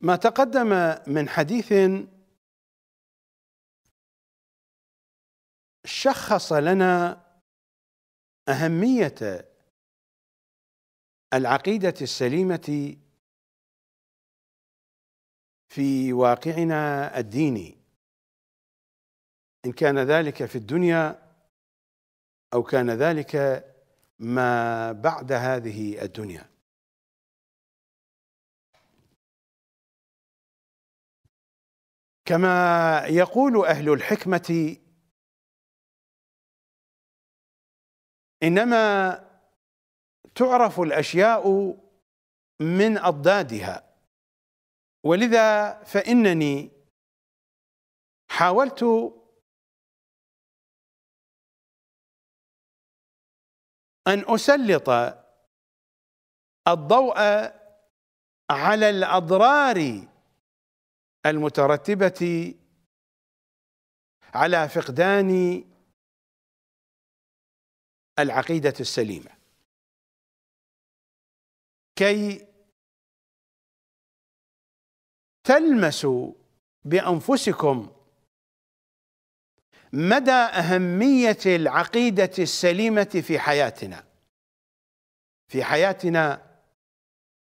ما تقدم من حديث شخص لنا اهميه العقيده السليمه في واقعنا الديني ان كان ذلك في الدنيا او كان ذلك ما بعد هذه الدنيا كما يقول اهل الحكمه انما تعرف الاشياء من اضدادها ولذا فانني حاولت ان اسلط الضوء على الاضرار المترتبة على فقدان العقيدة السليمة كي تلمسوا بأنفسكم مدى أهمية العقيدة السليمة في حياتنا في حياتنا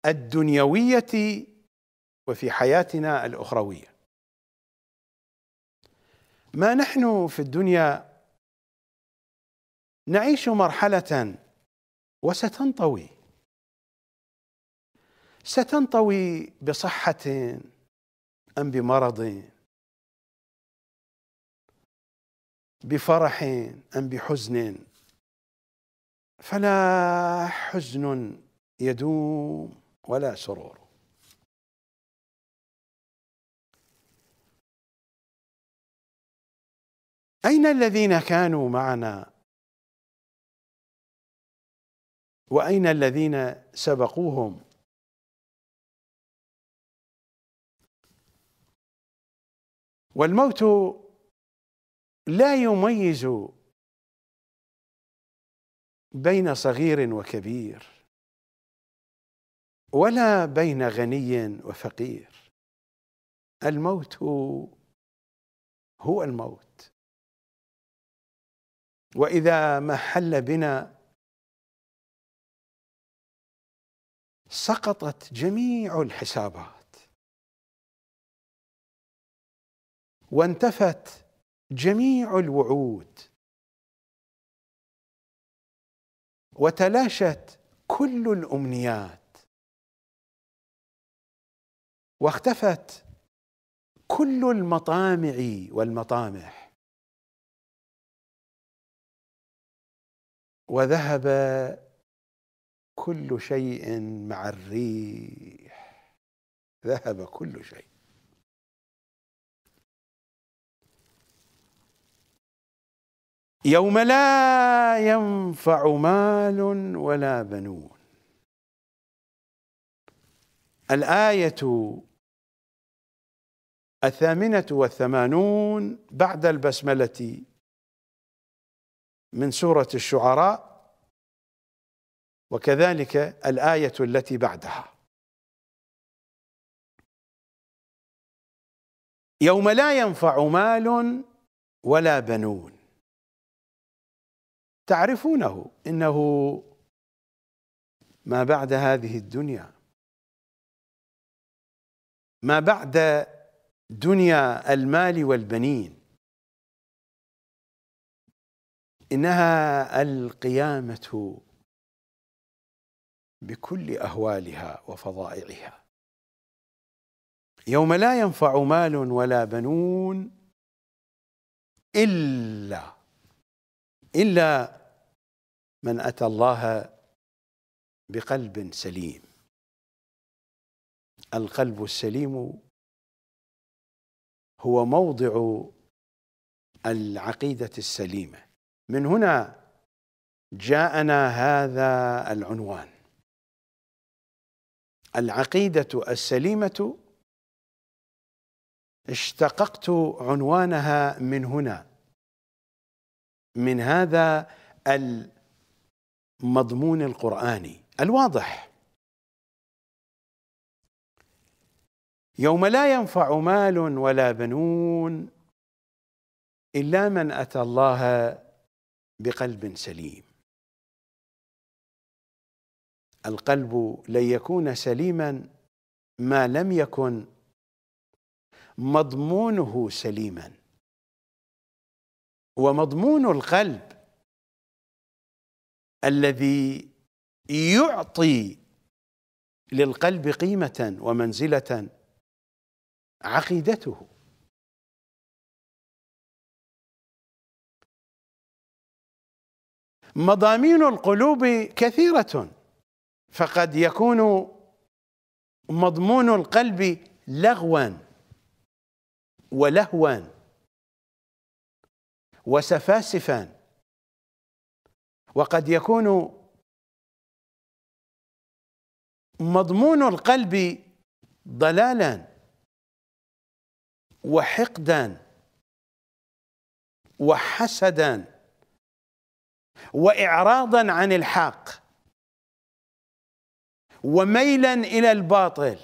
الدنيوية وفي حياتنا الاخرويه ما نحن في الدنيا نعيش مرحله وستنطوي ستنطوي بصحه ام بمرض بفرح ام بحزن فلا حزن يدوم ولا سرور أين الذين كانوا معنا وأين الذين سبقوهم والموت لا يميز بين صغير وكبير ولا بين غني وفقير الموت هو الموت واذا ما حل بنا سقطت جميع الحسابات وانتفت جميع الوعود وتلاشت كل الامنيات واختفت كل المطامع والمطامح وذهب كل شيء مع الريح ذهب كل شيء يوم لا ينفع مال ولا بنون الآية الثامنة والثمانون بعد البسملة من سورة الشعراء وكذلك الآية التي بعدها يوم لا ينفع مال ولا بنون تعرفونه إنه ما بعد هذه الدنيا ما بعد دنيا المال والبنين إنها القيامة بكل أهوالها وفظائعها يوم لا ينفع مال ولا بنون إلا إلا من أتى الله بقلب سليم القلب السليم هو موضع العقيدة السليمة من هنا جاءنا هذا العنوان العقيده السليمه اشتققت عنوانها من هنا من هذا المضمون القراني الواضح يوم لا ينفع مال ولا بنون الا من اتى الله بقلب سليم القلب لن يكون سليما ما لم يكن مضمونه سليما ومضمون القلب الذي يعطي للقلب قيمه ومنزله عقيدته مضامين القلوب كثيرة فقد يكون مضمون القلب لغوا ولهوا وسفاسفا وقد يكون مضمون القلب ضلالا وحقدا وحسدا واعراضا عن الحق وميلا الى الباطل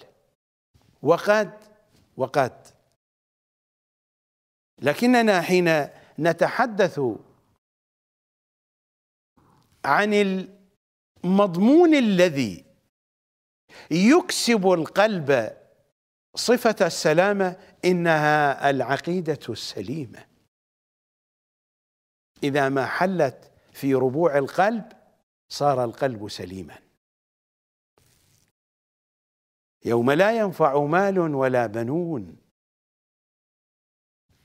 وقد وقد لكننا حين نتحدث عن المضمون الذي يكسب القلب صفه السلامه انها العقيده السليمه اذا ما حلت في ربوع القلب صار القلب سليما يوم لا ينفع مال ولا بنون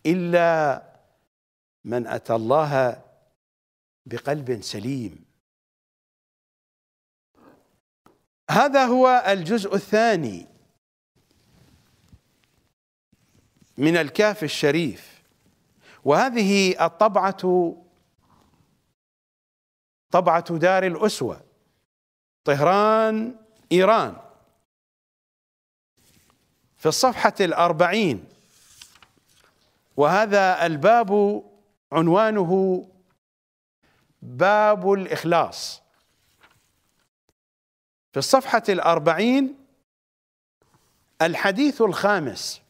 الا من اتى الله بقلب سليم هذا هو الجزء الثاني من الكاف الشريف وهذه الطبعه طبعة دار الأسوة طهران إيران في الصفحة الأربعين وهذا الباب عنوانه باب الإخلاص في الصفحة الأربعين الحديث الخامس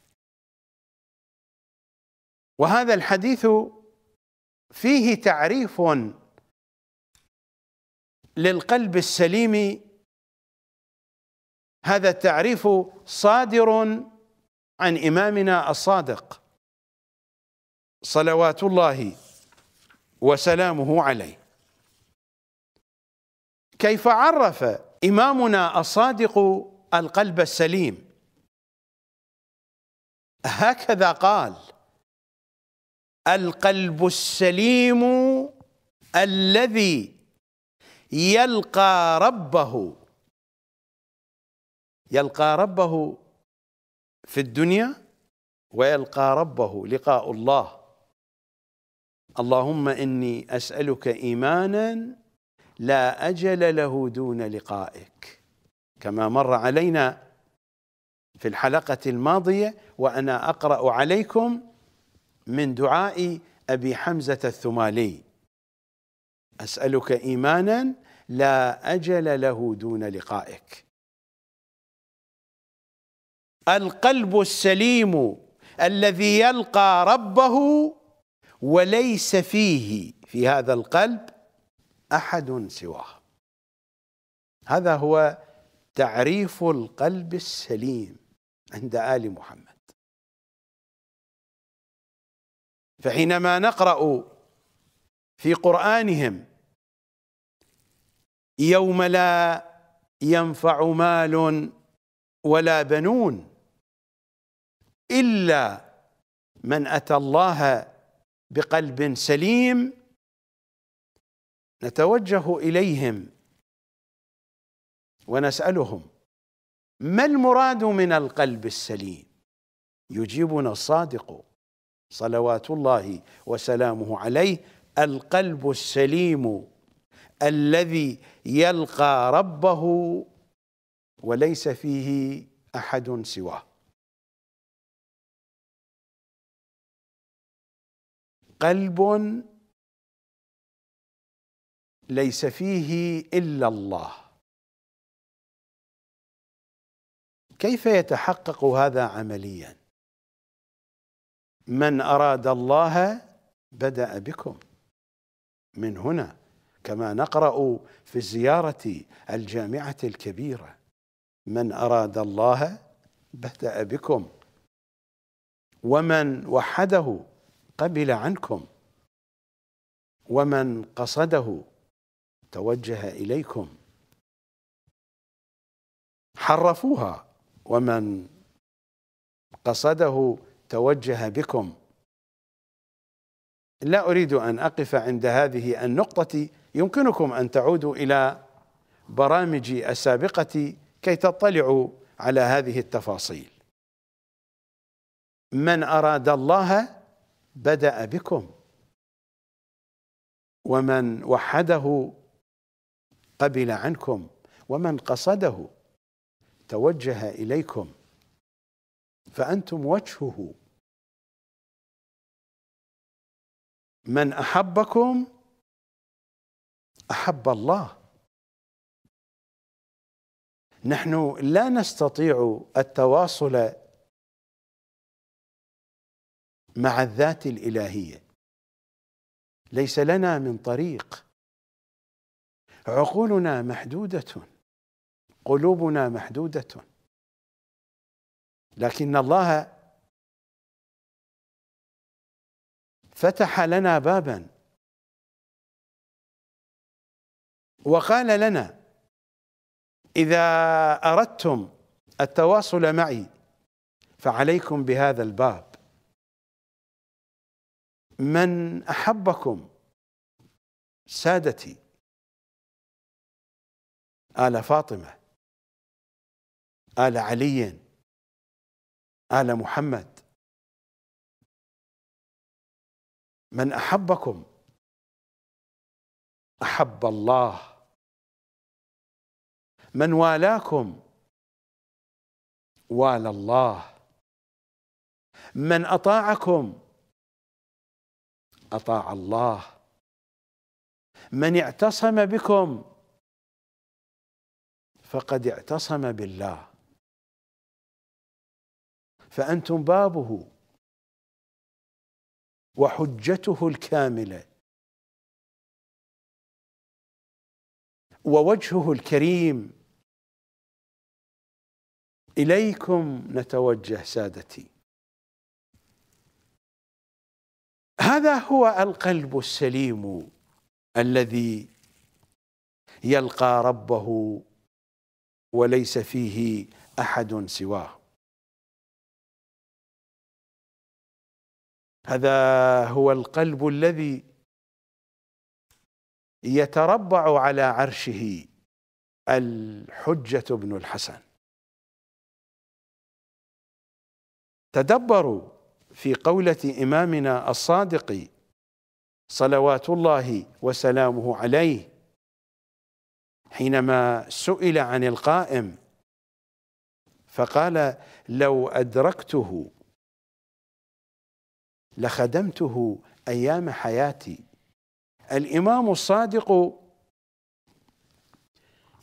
وهذا الحديث فيه تعريف للقلب السليم هذا التعريف صادر عن إمامنا الصادق صلوات الله وسلامه عليه كيف عرف إمامنا الصادق القلب السليم هكذا قال القلب السليم الذي يلقى ربه يلقى ربه في الدنيا ويلقى ربه لقاء الله اللهم اني اسالك ايمانا لا اجل له دون لقائك كما مر علينا في الحلقه الماضيه وانا اقرا عليكم من دعاء ابي حمزه الثمالي اسالك ايمانا لا أجل له دون لقائك القلب السليم الذي يلقى ربه وليس فيه في هذا القلب أحد سواه هذا هو تعريف القلب السليم عند آل محمد فحينما نقرأ في قرآنهم يوم لا ينفع مال ولا بنون إلا من أتى الله بقلب سليم نتوجه إليهم ونسألهم ما المراد من القلب السليم يجيبنا الصادق صلوات الله وسلامه عليه القلب السليم الذي يلقى ربه وليس فيه احد سواه قلب ليس فيه الا الله كيف يتحقق هذا عمليا من اراد الله بدا بكم من هنا كما نقرا في الزياره الجامعه الكبيره من اراد الله بدا بكم ومن وحده قبل عنكم ومن قصده توجه اليكم حرفوها ومن قصده توجه بكم لا اريد ان اقف عند هذه النقطه يمكنكم ان تعودوا الى برامجي السابقه كي تطلعوا على هذه التفاصيل من اراد الله بدا بكم ومن وحده قبل عنكم ومن قصده توجه اليكم فانتم وجهه من احبكم احب الله نحن لا نستطيع التواصل مع الذات الالهيه ليس لنا من طريق عقولنا محدوده قلوبنا محدوده لكن الله فتح لنا بابا وقال لنا إذا أردتم التواصل معي فعليكم بهذا الباب من أحبكم سادتي آل فاطمة آل علي آل محمد من احبكم احب الله من والاكم والى الله من اطاعكم اطاع الله من اعتصم بكم فقد اعتصم بالله فانتم بابه وحجته الكامله ووجهه الكريم اليكم نتوجه سادتي هذا هو القلب السليم الذي يلقى ربه وليس فيه احد سواه هذا هو القلب الذي يتربع على عرشه الحجة بن الحسن تدبروا في قولة إمامنا الصادق صلوات الله وسلامه عليه حينما سئل عن القائم فقال لو أدركته لخدمته ايام حياتي الامام الصادق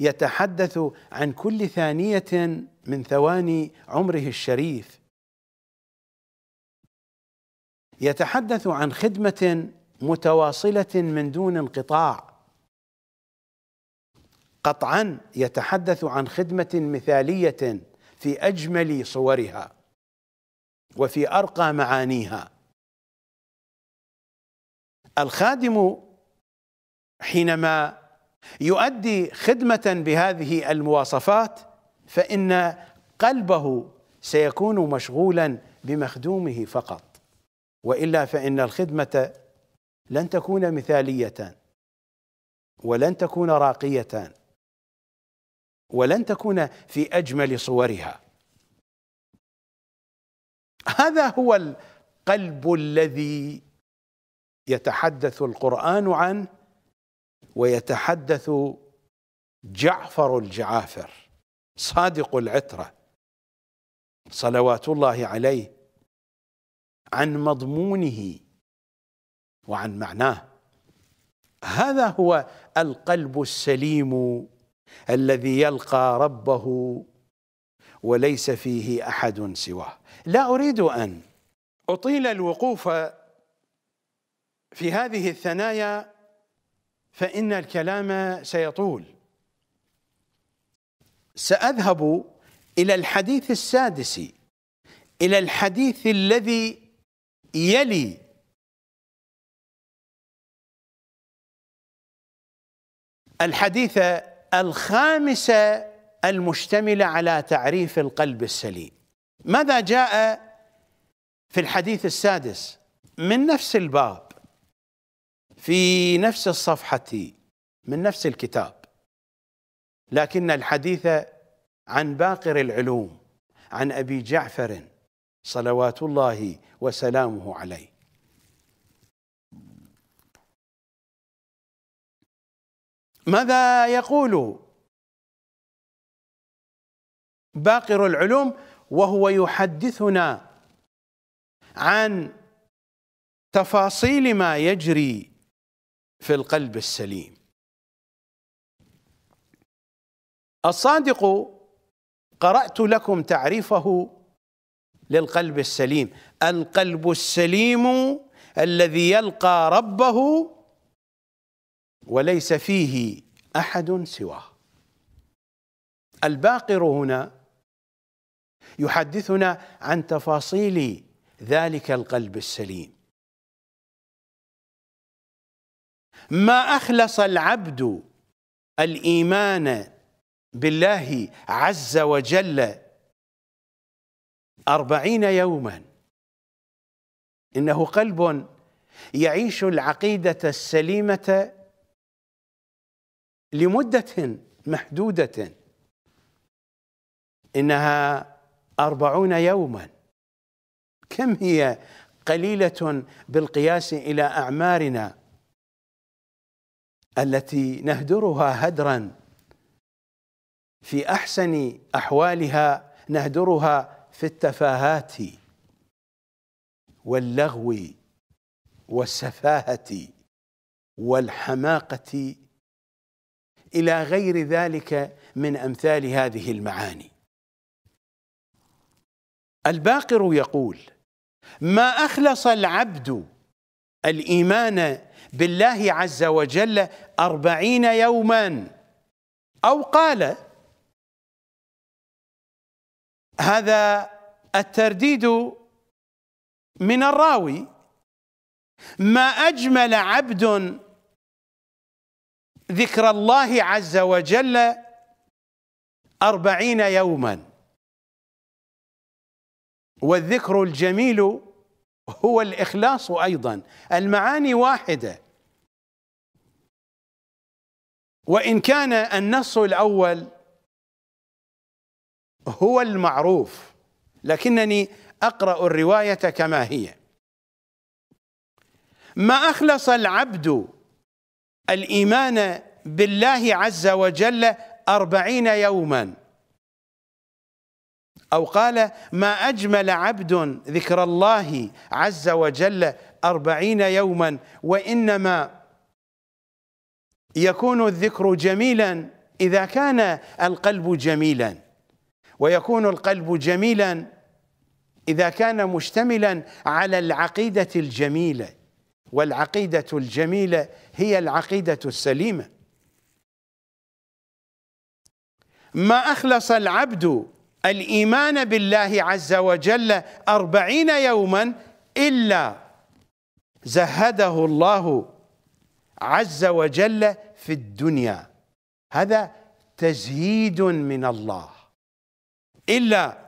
يتحدث عن كل ثانيه من ثواني عمره الشريف يتحدث عن خدمه متواصله من دون انقطاع قطعا يتحدث عن خدمه مثاليه في اجمل صورها وفي ارقى معانيها الخادم حينما يؤدي خدمة بهذه المواصفات فإن قلبه سيكون مشغولا بمخدومه فقط والا فان الخدمه لن تكون مثاليه ولن تكون راقيه ولن تكون في اجمل صورها هذا هو القلب الذي يتحدث القرآن عنه ويتحدث جعفر الجعافر صادق العترة صلوات الله عليه عن مضمونه وعن معناه هذا هو القلب السليم الذي يلقى ربه وليس فيه احد سواه لا اريد ان اطيل الوقوف في هذه الثنايا فإن الكلام سيطول سأذهب إلى الحديث السادس إلى الحديث الذي يلي الحديث الخامس المشتمل على تعريف القلب السليم ماذا جاء في الحديث السادس من نفس الباب في نفس الصفحة من نفس الكتاب لكن الحديث عن باقر العلوم عن أبي جعفر صلوات الله وسلامه عليه ماذا يقول باقر العلوم وهو يحدثنا عن تفاصيل ما يجري في القلب السليم الصادق قرات لكم تعريفه للقلب السليم القلب السليم الذي يلقى ربه وليس فيه احد سواه الباقر هنا يحدثنا عن تفاصيل ذلك القلب السليم ما أخلص العبد الإيمان بالله عز وجل أربعين يوما إنه قلب يعيش العقيدة السليمة لمدة محدودة إنها أربعون يوما كم هي قليلة بالقياس إلى أعمارنا التي نهدرها هدرا في احسن احوالها نهدرها في التفاهات واللغو والسفاهه والحماقه الى غير ذلك من امثال هذه المعاني الباقر يقول ما اخلص العبد الإيمان بالله عز وجل أربعين يوما أو قال هذا الترديد من الراوي ما أجمل عبد ذكر الله عز وجل أربعين يوما والذكر الجميل هو الإخلاص أيضا المعاني واحدة وإن كان النص الأول هو المعروف لكنني أقرأ الرواية كما هي ما أخلص العبد الإيمان بالله عز وجل أربعين يوماً أو قال ما أجمل عبد ذكر الله عز وجل أربعين يوما وإنما يكون الذكر جميلا إذا كان القلب جميلا ويكون القلب جميلا إذا كان مشتملا على العقيدة الجميلة والعقيدة الجميلة هي العقيدة السليمة ما أخلص العبد الإيمان بالله عز وجل أربعين يوما إلا زهده الله عز وجل في الدنيا هذا تزهيد من الله إلا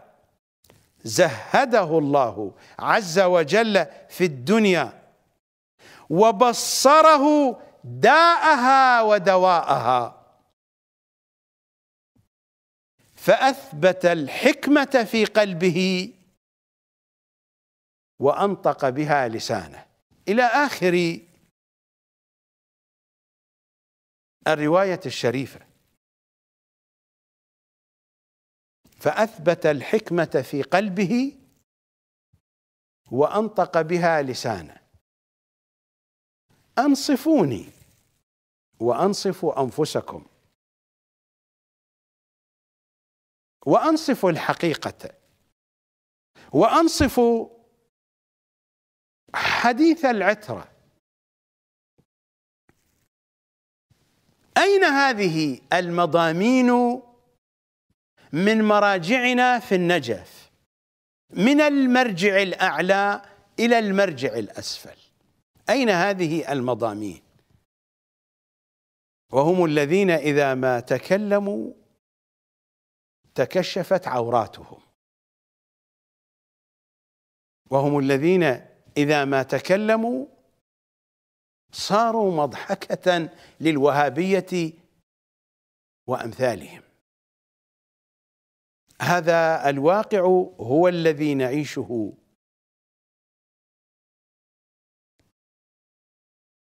زهده الله عز وجل في الدنيا وبصره داءها ودواءها فاثبت الحكمه في قلبه وانطق بها لسانه الى اخر الروايه الشريفه فاثبت الحكمه في قلبه وانطق بها لسانه انصفوني وانصفوا انفسكم وانصف الحقيقه وانصف حديث العتره اين هذه المضامين من مراجعنا في النجف من المرجع الاعلى الى المرجع الاسفل اين هذه المضامين وهم الذين اذا ما تكلموا تكشفت عوراتهم وهم الذين إذا ما تكلموا صاروا مضحكة للوهابية وأمثالهم هذا الواقع هو الذي نعيشه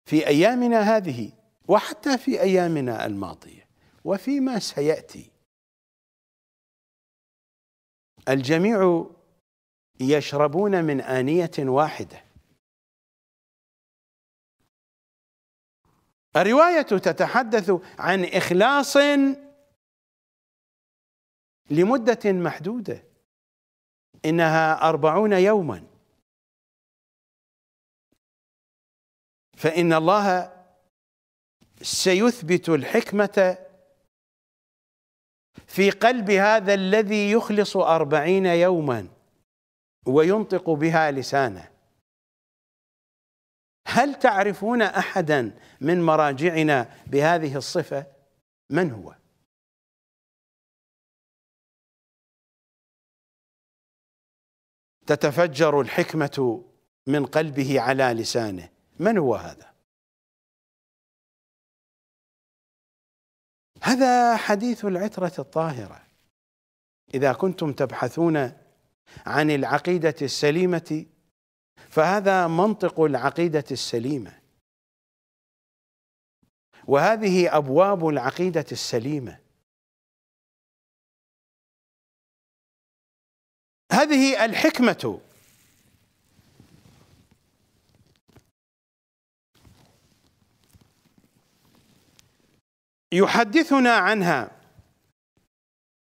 في أيامنا هذه وحتى في أيامنا الماضية وفيما سيأتي الجميع يشربون من آنية واحدة الرواية تتحدث عن إخلاص لمدة محدودة إنها أربعون يوما فإن الله سيثبت الحكمة في قلب هذا الذي يخلص أربعين يوما وينطق بها لسانه هل تعرفون أحدا من مراجعنا بهذه الصفة من هو؟ تتفجر الحكمة من قلبه على لسانه من هو هذا؟ هذا حديث العترة الطاهرة إذا كنتم تبحثون عن العقيدة السليمة فهذا منطق العقيدة السليمة وهذه أبواب العقيدة السليمة هذه الحكمة يحدثنا عنها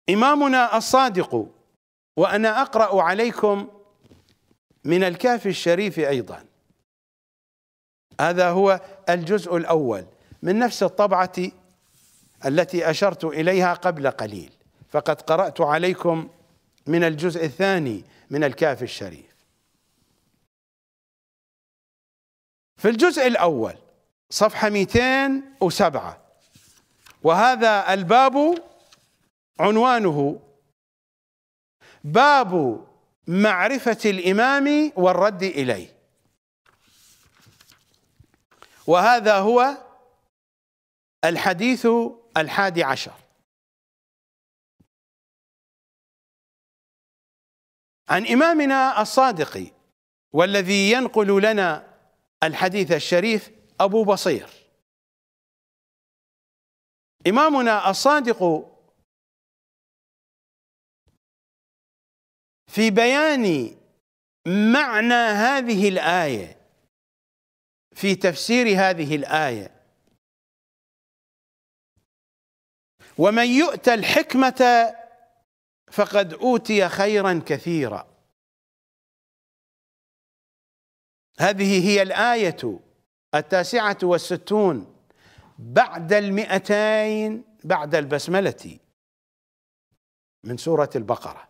إمامنا الصادق وأنا أقرأ عليكم من الكهف الشريف أيضا هذا هو الجزء الأول من نفس الطبعة التي أشرت إليها قبل قليل فقد قرأت عليكم من الجزء الثاني من الكهف الشريف في الجزء الأول صفحة 207 وهذا الباب عنوانه باب معرفة الإمام والرد إليه وهذا هو الحديث الحادي عشر عن إمامنا الصادق والذي ينقل لنا الحديث الشريف أبو بصير إمامنا الصادق في بيان معنى هذه الآية في تفسير هذه الآية ومن يؤت الحكمة فقد أوتي خيرا كثيرا هذه هي الآية التاسعة والستون بعد المئتين بعد البسملة من سورة البقرة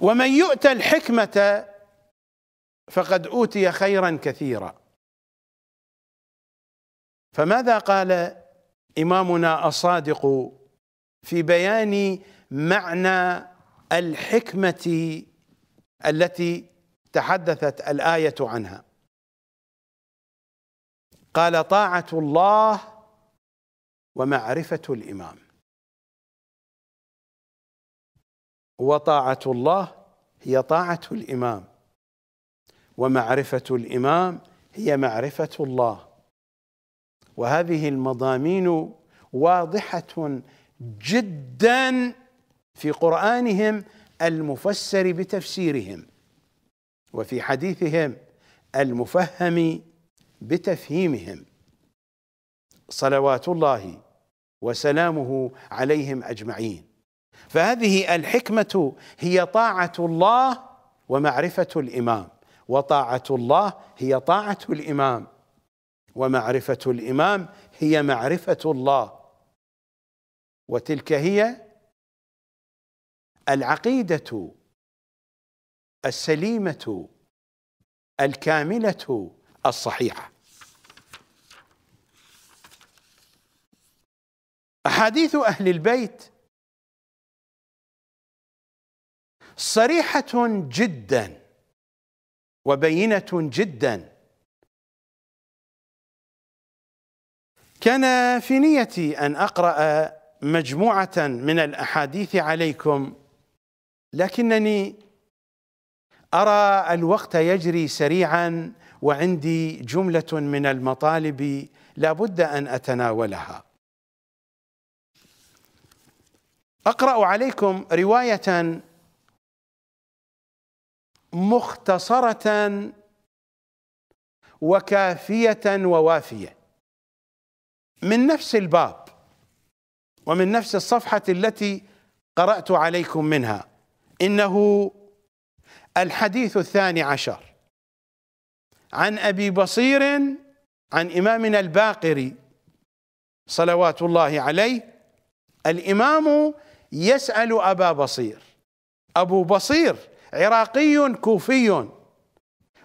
ومن يؤت الحكمة فقد أوتي خيرا كثيرا فماذا قال إمامنا الصادق في بيان معنى الحكمة التي تحدثت الآية عنها قال طاعة الله ومعرفة الإمام وطاعة الله هي طاعة الإمام ومعرفة الإمام هي معرفة الله وهذه المضامين واضحة جدا في قرآنهم المفسر بتفسيرهم وفي حديثهم المفهم بتفهيمهم صلوات الله وسلامه عليهم اجمعين فهذه الحكمه هي طاعه الله ومعرفه الامام وطاعه الله هي طاعه الامام ومعرفه الامام هي معرفه الله وتلك هي العقيده السليمه الكامله الصحيحه احاديث اهل البيت صريحه جدا وبينه جدا كان في نيتي ان اقرا مجموعه من الاحاديث عليكم لكنني ارى الوقت يجري سريعا وعندي جمله من المطالب لابد ان اتناولها اقرا عليكم روايه مختصره وكافيه ووافيه من نفس الباب ومن نفس الصفحه التي قرات عليكم منها انه الحديث الثاني عشر عن ابي بصير عن امامنا الباقري صلوات الله عليه الامام يسأل أبا بصير أبو بصير عراقي كوفي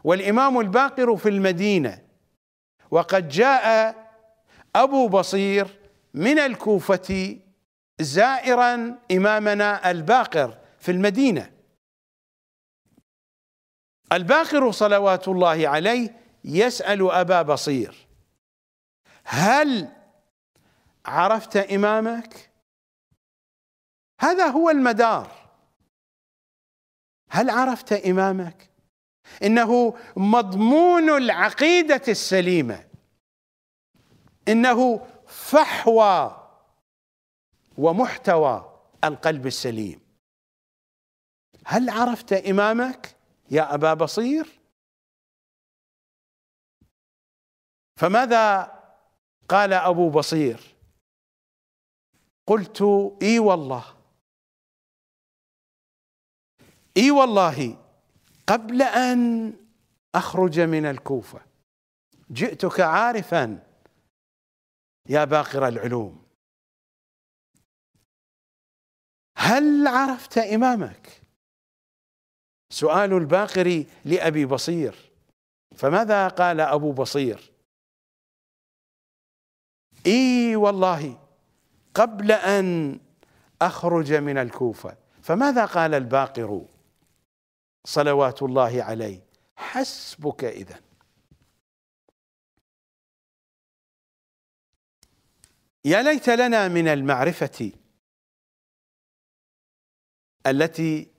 والإمام الباقر في المدينة وقد جاء أبو بصير من الكوفة زائرا إمامنا الباقر في المدينة الباقر صلوات الله عليه يسأل أبا بصير هل عرفت إمامك؟ هذا هو المدار هل عرفت إمامك؟ إنه مضمون العقيدة السليمة إنه فحوى ومحتوى القلب السليم هل عرفت إمامك يا أبا بصير؟ فماذا قال أبو بصير؟ قلت اي والله اي والله قبل ان اخرج من الكوفه جئتك عارفا يا باقر العلوم هل عرفت امامك سؤال الباقر لابي بصير فماذا قال ابو بصير اي والله قبل ان اخرج من الكوفه فماذا قال الباقر صلوات الله عليه حسبك إذا يا ليت لنا من المعرفة التي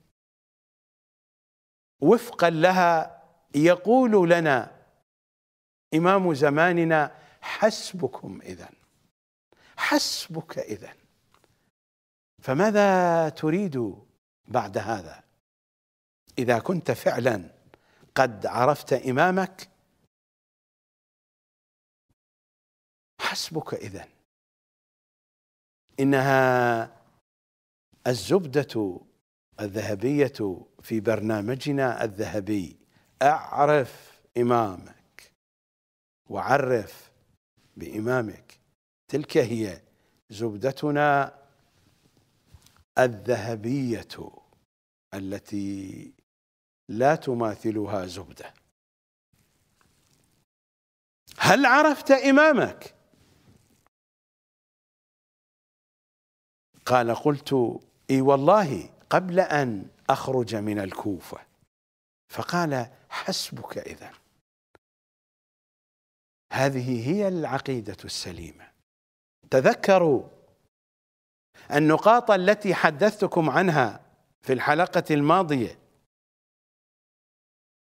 وفقا لها يقول لنا إمام زماننا حسبكم إذا حسبك إذا فماذا تريد بعد هذا إذا كنت فعلا قد عرفت إمامك حسبك إذن إنها الزبدة الذهبية في برنامجنا الذهبي أعرف إمامك وعرف بإمامك تلك هي زبدتنا الذهبية التي لا تماثلها زبده هل عرفت امامك قال قلت اي والله قبل ان اخرج من الكوفه فقال حسبك اذا هذه هي العقيده السليمه تذكروا النقاط التي حدثتكم عنها في الحلقه الماضيه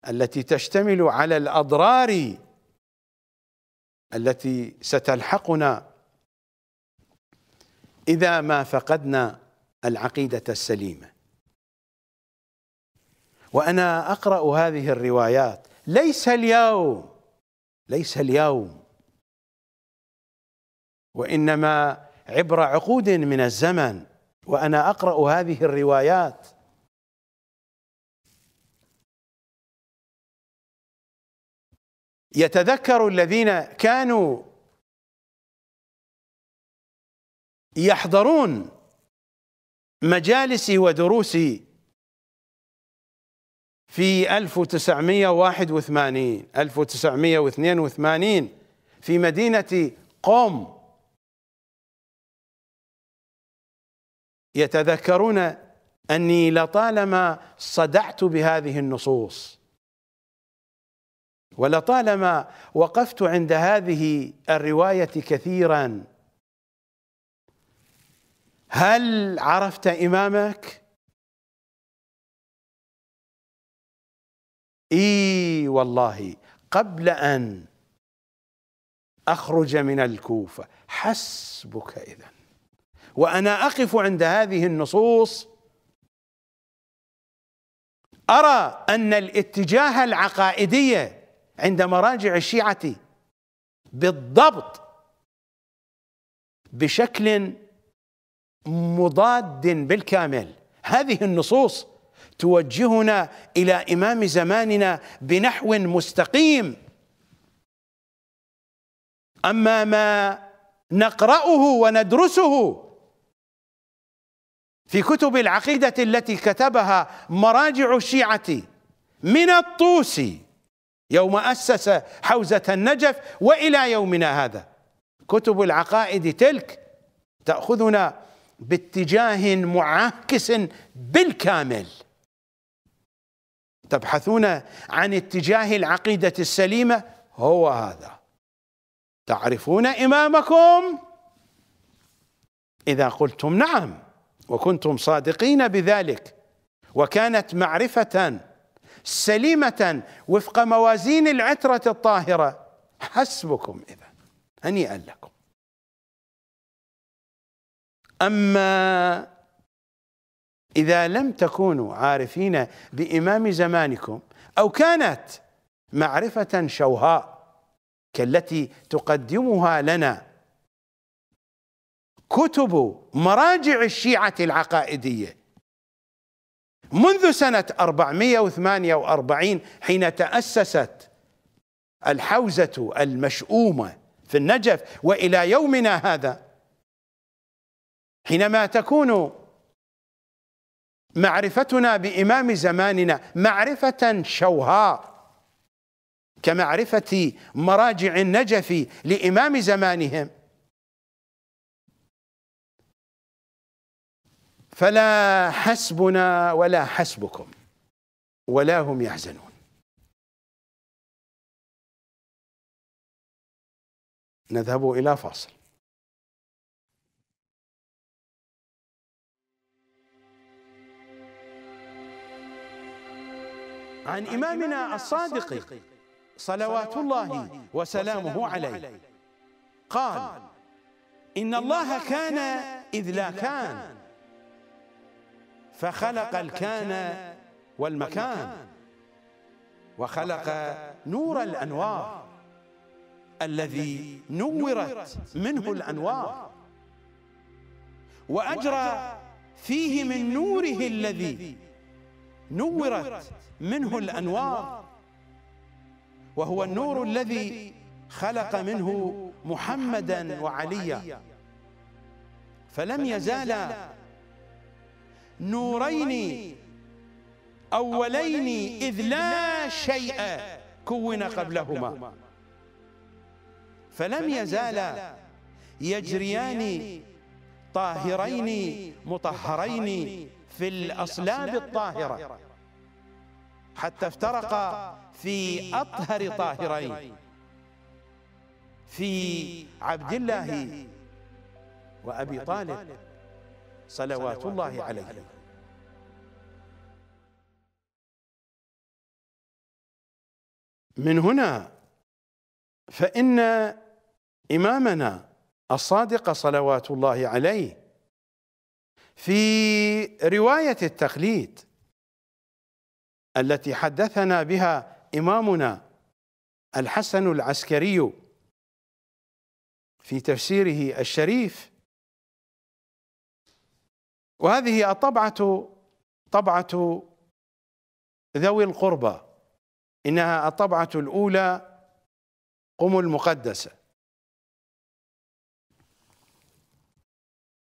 التي تشتمل على الاضرار التي ستلحقنا اذا ما فقدنا العقيده السليمه وانا اقرا هذه الروايات ليس اليوم ليس اليوم وانما عبر عقود من الزمن وانا اقرا هذه الروايات يتذكر الذين كانوا يحضرون مجالسي ودروسي في 1981 1982 في مدينة قوم يتذكرون أني لطالما صدعت بهذه النصوص ولطالما وقفت عند هذه الروايه كثيرا هل عرفت امامك اي والله قبل ان اخرج من الكوفه حسبك اذا وانا اقف عند هذه النصوص ارى ان الاتجاه العقائدي عند مراجع الشيعة بالضبط بشكل مضاد بالكامل هذه النصوص توجهنا إلى إمام زماننا بنحو مستقيم أما ما نقرأه وندرسه في كتب العقيدة التي كتبها مراجع الشيعة من الطوسي يوم أسس حوزة النجف وإلى يومنا هذا كتب العقائد تلك تأخذنا باتجاه معاكس بالكامل تبحثون عن اتجاه العقيدة السليمة هو هذا تعرفون إمامكم إذا قلتم نعم وكنتم صادقين بذلك وكانت معرفة سليمة وفق موازين العترة الطاهرة حسبكم إذا هنيئا لكم أما إذا لم تكونوا عارفين بإمام زمانكم أو كانت معرفة شوهاء كالتي تقدمها لنا كتب مراجع الشيعة العقائدية منذ سنة 448 حين تأسست الحوزة المشؤومة في النجف وإلى يومنا هذا حينما تكون معرفتنا بإمام زماننا معرفة شوهاء كمعرفة مراجع النجف لإمام زمانهم فلا حسبنا ولا حسبكم ولا هم يحزنون نذهب الى فاصل عن إمامنا الصادق صلوات الله وسلامه عليه قال إن الله كان إذ لا كان فخلق الكان والمكان وخلق نور الأنوار الذي نورت منه الأنوار وأجرى فيه من نوره الذي نورت منه الأنوار وهو النور الذي خلق منه محمدا وعليا فلم يزال نورين أولين إذ لا شيء كون قبلهما فلم يزالا يجريان طاهرين مطهرين في الأصلاب الطاهرة حتى افترقا في أطهر طاهرين في عبد الله وأبي طالب صلوات الله عليهم من هنا فإن إمامنا الصادق صلوات الله عليه في رواية التقليد التي حدثنا بها إمامنا الحسن العسكري في تفسيره الشريف وهذه الطبعة طبعة ذوي القربى إنها الطبعة الأولى قم المقدسة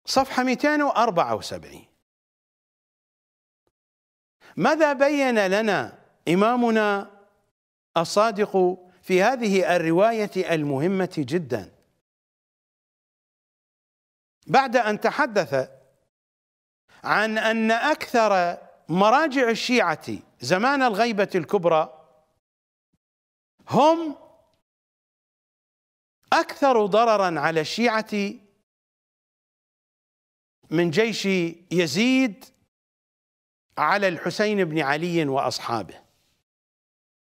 صفحة 274 ماذا بين لنا إمامنا الصادق في هذه الرواية المهمة جدا بعد أن تحدث عن أن أكثر مراجع الشيعة زمان الغيبة الكبرى هم أكثر ضررا على الشيعة من جيش يزيد على الحسين بن علي وأصحابه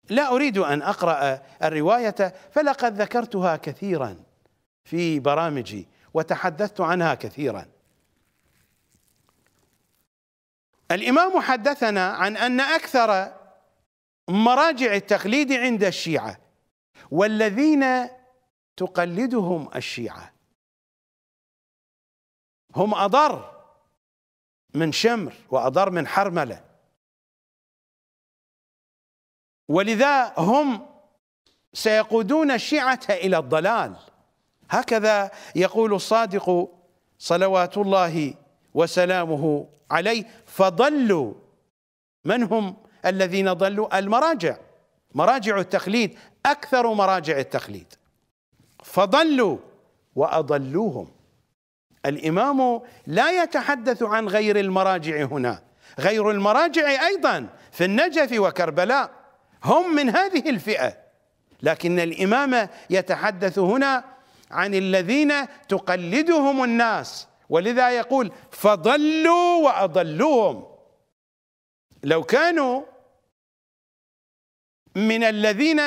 لا أريد أن أقرأ الرواية فلقد ذكرتها كثيرا في برامجي وتحدثت عنها كثيرا الإمام حدثنا عن أن أكثر مراجع التقليد عند الشيعة والذين تقلدهم الشيعة هم أضر من شمر وأضر من حرملة ولذا هم سيقودون الشيعة إلى الضلال هكذا يقول الصادق صلوات الله وسلامه عليه فضلوا من هم الذين ضلوا المراجع مراجع التقليد أكثر مراجع التقليد فضلوا وأضلوهم الإمام لا يتحدث عن غير المراجع هنا غير المراجع أيضا في النجف وكربلاء هم من هذه الفئة لكن الإمام يتحدث هنا عن الذين تقلدهم الناس ولذا يقول فضلوا وأضلوهم لو كانوا من الذين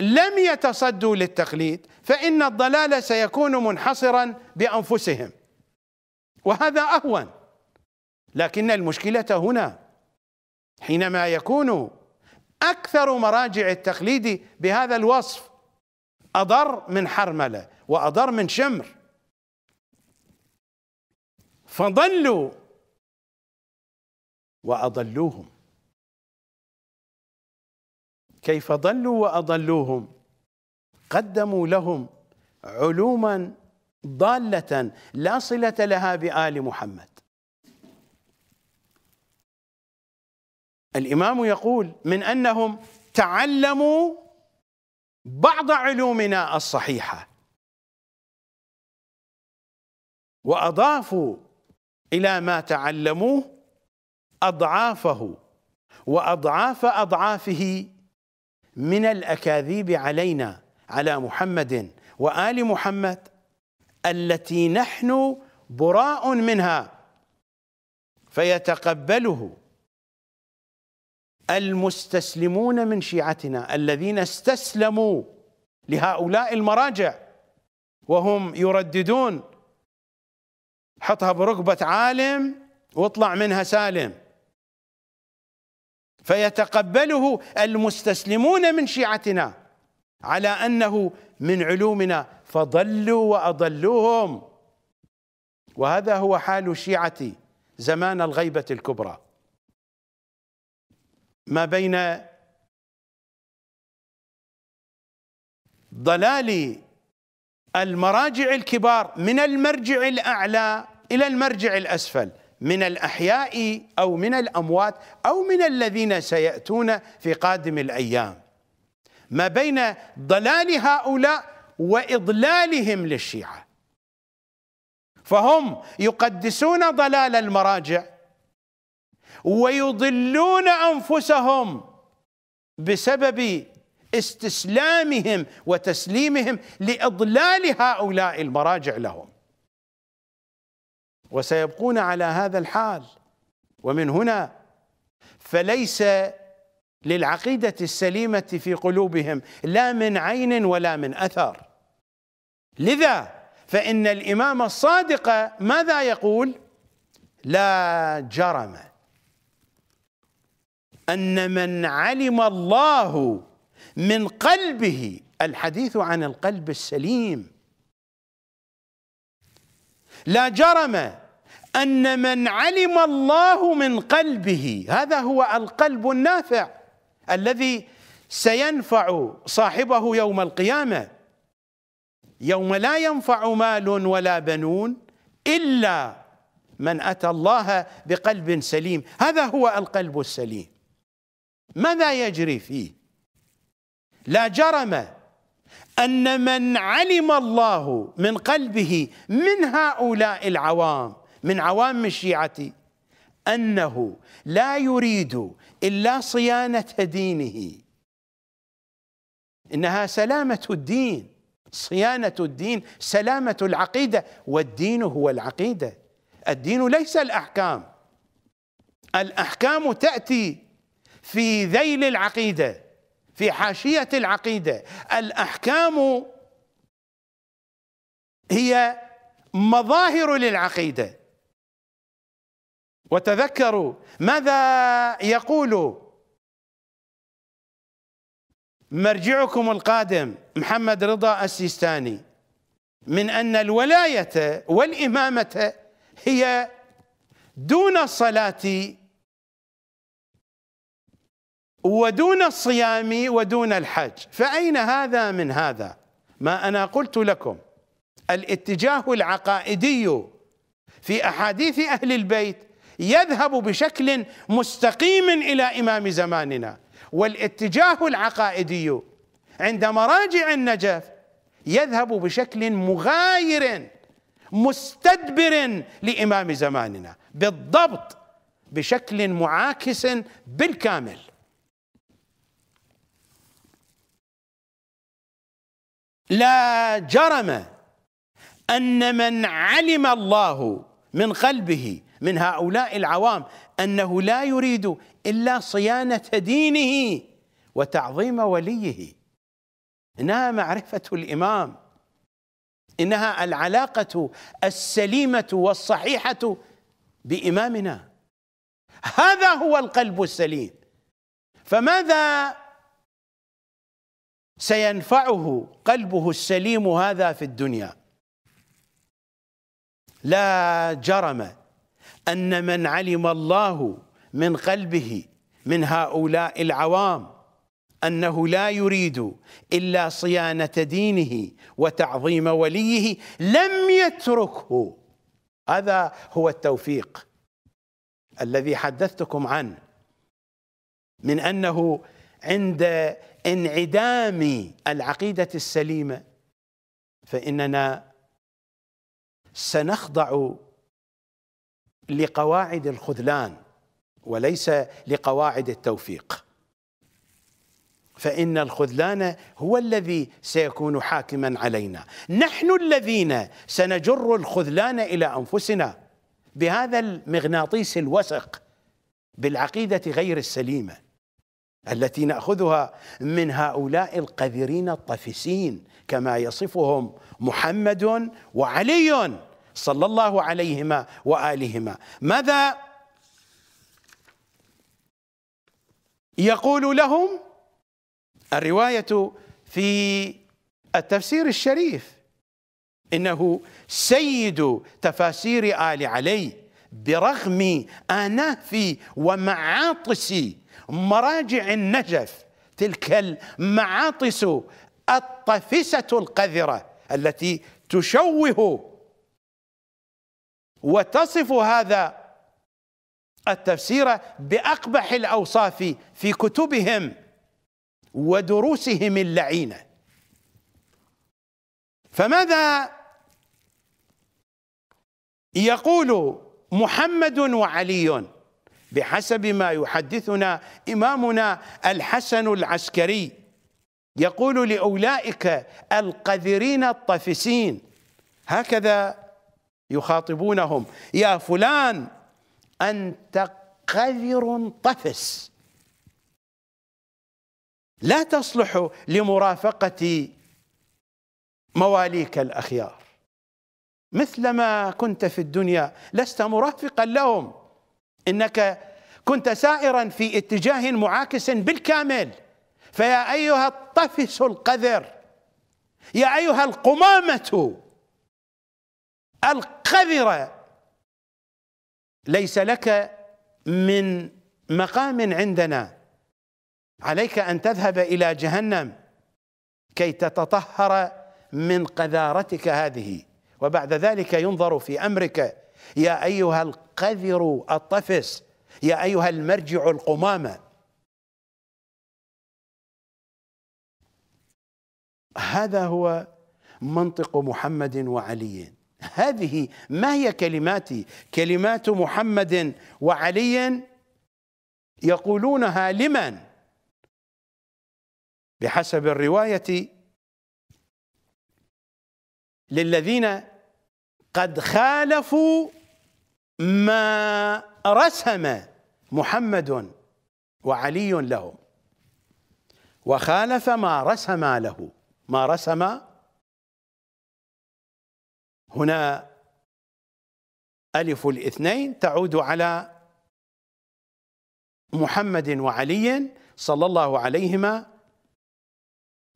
لم يتصدوا للتقليد فإن الضلال سيكون منحصرا بأنفسهم وهذا أهون لكن المشكلة هنا حينما يكون أكثر مراجع التقليد بهذا الوصف أضر من حرملة وأضر من شمر فضلوا وأضلوهم كيف ضلوا واضلوهم قدموا لهم علوما ضاله لا صله لها بال محمد الامام يقول من انهم تعلموا بعض علومنا الصحيحه واضافوا الى ما تعلموه اضعافه واضعاف اضعافه من الاكاذيب علينا على محمد وال محمد التي نحن براء منها فيتقبله المستسلمون من شيعتنا الذين استسلموا لهؤلاء المراجع وهم يرددون حطها بركبه عالم واطلع منها سالم فيتقبله المستسلمون من شيعتنا على انه من علومنا فضلوا واضلوهم وهذا هو حال شيعة زمان الغيبه الكبرى ما بين ضلال المراجع الكبار من المرجع الاعلى الى المرجع الاسفل من الأحياء أو من الأموات أو من الذين سيأتون في قادم الأيام ما بين ضلال هؤلاء وإضلالهم للشيعة فهم يقدسون ضلال المراجع ويضلون أنفسهم بسبب استسلامهم وتسليمهم لإضلال هؤلاء المراجع لهم وسيبقون على هذا الحال ومن هنا فليس للعقيدة السليمة في قلوبهم لا من عين ولا من أثر لذا فإن الإمام الصادق ماذا يقول لا جرم أن من علم الله من قلبه الحديث عن القلب السليم لا جرم أن من علم الله من قلبه هذا هو القلب النافع الذي سينفع صاحبه يوم القيامة يوم لا ينفع مال ولا بنون إلا من أتى الله بقلب سليم هذا هو القلب السليم ماذا يجري فيه لا جرم أن من علم الله من قلبه من هؤلاء العوام من عوام الشيعة أنه لا يريد إلا صيانة دينه إنها سلامة الدين صيانة الدين سلامة العقيدة والدين هو العقيدة الدين ليس الأحكام الأحكام تأتي في ذيل العقيده في حاشية العقيدة الأحكام هي مظاهر للعقيدة وتذكروا ماذا يقول مرجعكم القادم محمد رضا السيستاني من أن الولاية والإمامة هي دون الصلاة ودون الصيام ودون الحج فأين هذا من هذا ما أنا قلت لكم الاتجاه العقائدي في أحاديث أهل البيت يذهب بشكل مستقيم إلى إمام زماننا والاتجاه العقائدي عند مراجع النجف يذهب بشكل مغاير مستدبر لإمام زماننا بالضبط بشكل معاكس بالكامل لا جرم أن من علم الله من قلبه من هؤلاء العوام أنه لا يريد إلا صيانة دينه وتعظيم وليه إنها معرفة الإمام إنها العلاقة السليمة والصحيحة بإمامنا هذا هو القلب السليم فماذا سينفعه قلبه السليم هذا في الدنيا لا جرم ان من علم الله من قلبه من هؤلاء العوام انه لا يريد الا صيانه دينه وتعظيم وليه لم يتركه هذا هو التوفيق الذي حدثتكم عنه من انه عند انعدام العقيده السليمه فاننا سنخضع لقواعد الخذلان وليس لقواعد التوفيق فان الخذلان هو الذي سيكون حاكما علينا نحن الذين سنجر الخذلان الى انفسنا بهذا المغناطيس الوسق بالعقيده غير السليمه التي ناخذها من هؤلاء القذرين الطفسين كما يصفهم محمد وعلي صلى الله عليهما والهما ماذا يقول لهم الروايه في التفسير الشريف انه سيد تفاسير ال علي برغم انافي ومعاطس مراجع النجف تلك المعاطس الطفسة القذرة التي تشوه وتصف هذا التفسير بأقبح الأوصاف في كتبهم ودروسهم اللعينة فماذا يقول محمد وعلي بحسب ما يحدثنا إمامنا الحسن العسكري يقول لأولئك القذرين الطفسين هكذا يخاطبونهم يا فلان أنت قذر طفس لا تصلح لمرافقة مواليك الأخيار مثلما كنت في الدنيا لست مرافقا لهم إنك كنت سائرا في اتجاه معاكس بالكامل فيا أيها الطفس القذر يا أيها القمامة القذرة ليس لك من مقام عندنا عليك أن تذهب إلى جهنم كي تتطهر من قذارتك هذه وبعد ذلك ينظر في أمرك يا أيها القذر الطفس يا أيها المرجع القمامة هذا هو منطق محمد وعلي هذه ما هي كلماتي كلمات محمد وعلي يقولونها لمن بحسب الروايه للذين قد خالفوا ما رسم محمد وعلي له وخالف ما رسم له ما رسم هنا ألف الاثنين تعود على محمد وعلي صلى الله عليهما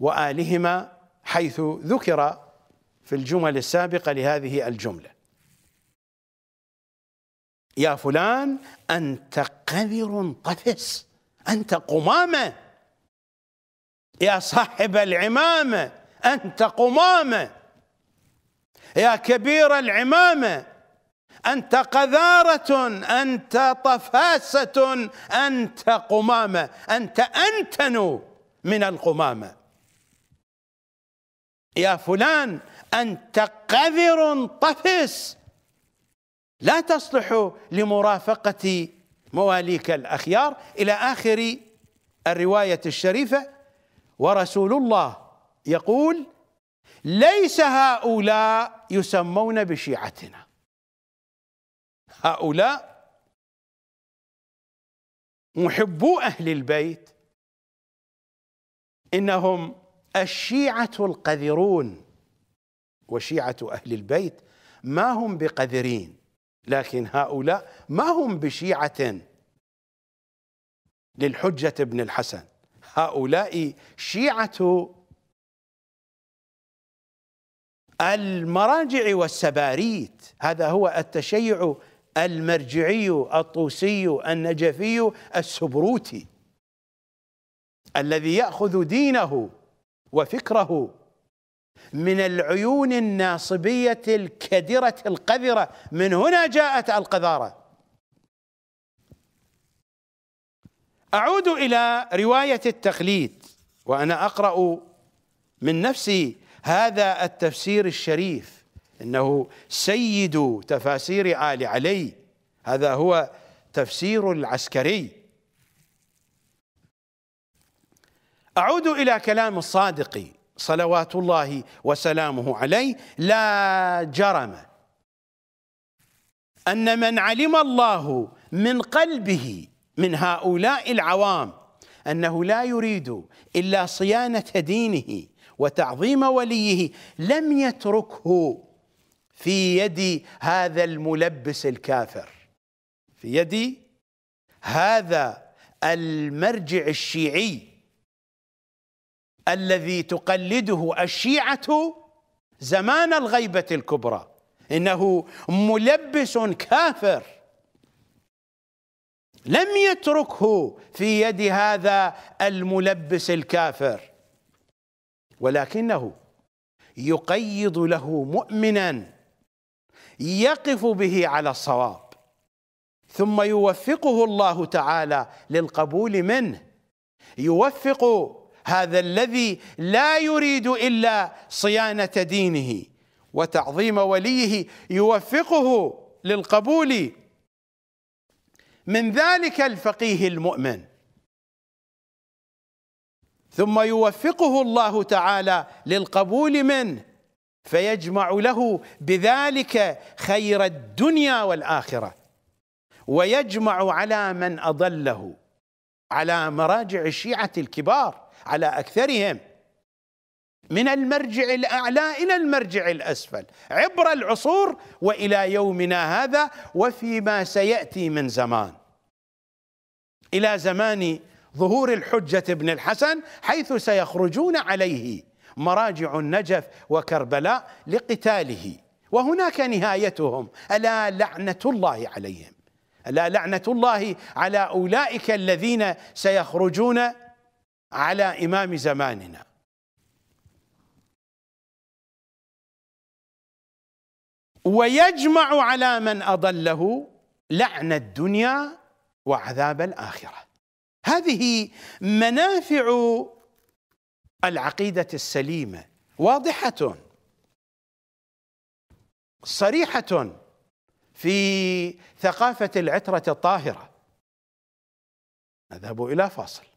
وآلهما حيث ذكر في الجمل السابقة لهذه الجملة يا فلان أنت قذر قفس أنت قمامة يا صاحب العمامة أنت قمامة يا كبير العمامة أنت قذارة أنت طفاسة أنت قمامة أنت أنتن من القمامة يا فلان أنت قذر طفس لا تصلح لمرافقة مواليك الأخيار إلى آخر الرواية الشريفة ورسول الله يقول ليس هؤلاء يسمون بشيعتنا هؤلاء محبو أهل البيت إنهم الشيعة القذرون وشيعة أهل البيت ما هم بقذرين لكن هؤلاء ما هم بشيعة للحجة ابن الحسن هؤلاء شيعة المراجع والسباريت هذا هو التشيع المرجعي الطوسي النجفي السبروتي الذي ياخذ دينه وفكره من العيون الناصبية الكدرة القذرة من هنا جاءت القذارة أعود إلى رواية التقليد وأنا أقرأ من نفسي هذا التفسير الشريف إنه سيد تفاسير آل علي هذا هو تفسير العسكري أعود إلى كلام الصادقي صلوات الله وسلامه عليه لا جرم ان من علم الله من قلبه من هؤلاء العوام انه لا يريد الا صيانه دينه وتعظيم وليه لم يتركه في يد هذا الملبس الكافر في يد هذا المرجع الشيعي الذي تقلده الشيعة زمان الغيبة الكبرى إنه ملبس كافر لم يتركه في يد هذا الملبس الكافر ولكنه يقيض له مؤمنا يقف به على الصواب ثم يوفقه الله تعالى للقبول منه يوفق هذا الذي لا يريد الا صيانه دينه وتعظيم وليه يوفقه للقبول من ذلك الفقيه المؤمن ثم يوفقه الله تعالى للقبول منه فيجمع له بذلك خير الدنيا والاخره ويجمع على من اضله على مراجع الشيعه الكبار على أكثرهم من المرجع الأعلى إلى المرجع الأسفل عبر العصور وإلى يومنا هذا وفيما سيأتي من زمان إلى زمان ظهور الحجة ابن الحسن حيث سيخرجون عليه مراجع النجف وكربلاء لقتاله وهناك نهايتهم ألا لعنة الله عليهم ألا لعنة الله على أولئك الذين سيخرجون على إمام زماننا ويجمع على من أضله لعن الدنيا وعذاب الآخرة هذه منافع العقيدة السليمة واضحة صريحة في ثقافة العترة الطاهرة نذهب إلى فاصل